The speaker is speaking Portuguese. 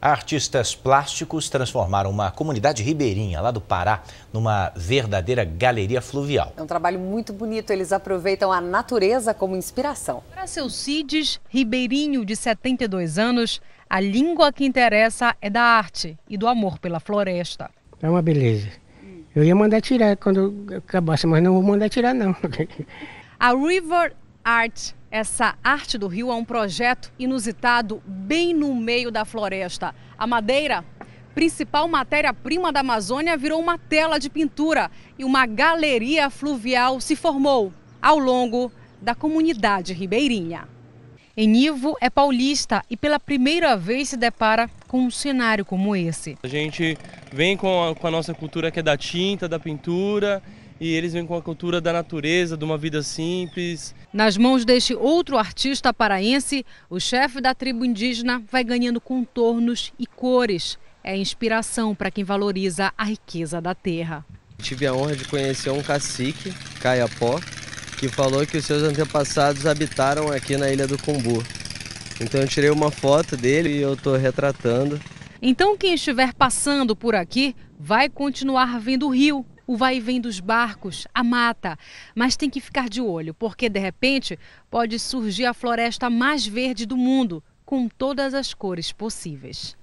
Artistas plásticos transformaram uma comunidade ribeirinha lá do Pará numa verdadeira galeria fluvial. É um trabalho muito bonito, eles aproveitam a natureza como inspiração. Para Celcides, ribeirinho de 72 anos, a língua que interessa é da arte e do amor pela floresta. É uma beleza. Eu ia mandar tirar quando acabasse, mas não vou mandar tirar não. A River Art. Essa arte do rio é um projeto inusitado bem no meio da floresta. A madeira, principal matéria-prima da Amazônia, virou uma tela de pintura e uma galeria fluvial se formou ao longo da comunidade ribeirinha. Enivo é paulista e pela primeira vez se depara com um cenário como esse. A gente vem com a, com a nossa cultura que é da tinta, da pintura e eles vêm com a cultura da natureza, de uma vida simples. Nas mãos deste outro artista paraense, o chefe da tribo indígena vai ganhando contornos e cores. É inspiração para quem valoriza a riqueza da terra. Tive a honra de conhecer um cacique, Caiapó, que falou que os seus antepassados habitaram aqui na Ilha do Cumbu. Então eu tirei uma foto dele e eu estou retratando. Então quem estiver passando por aqui vai continuar vendo o rio, o vai e vem dos barcos, a mata. Mas tem que ficar de olho, porque de repente pode surgir a floresta mais verde do mundo, com todas as cores possíveis.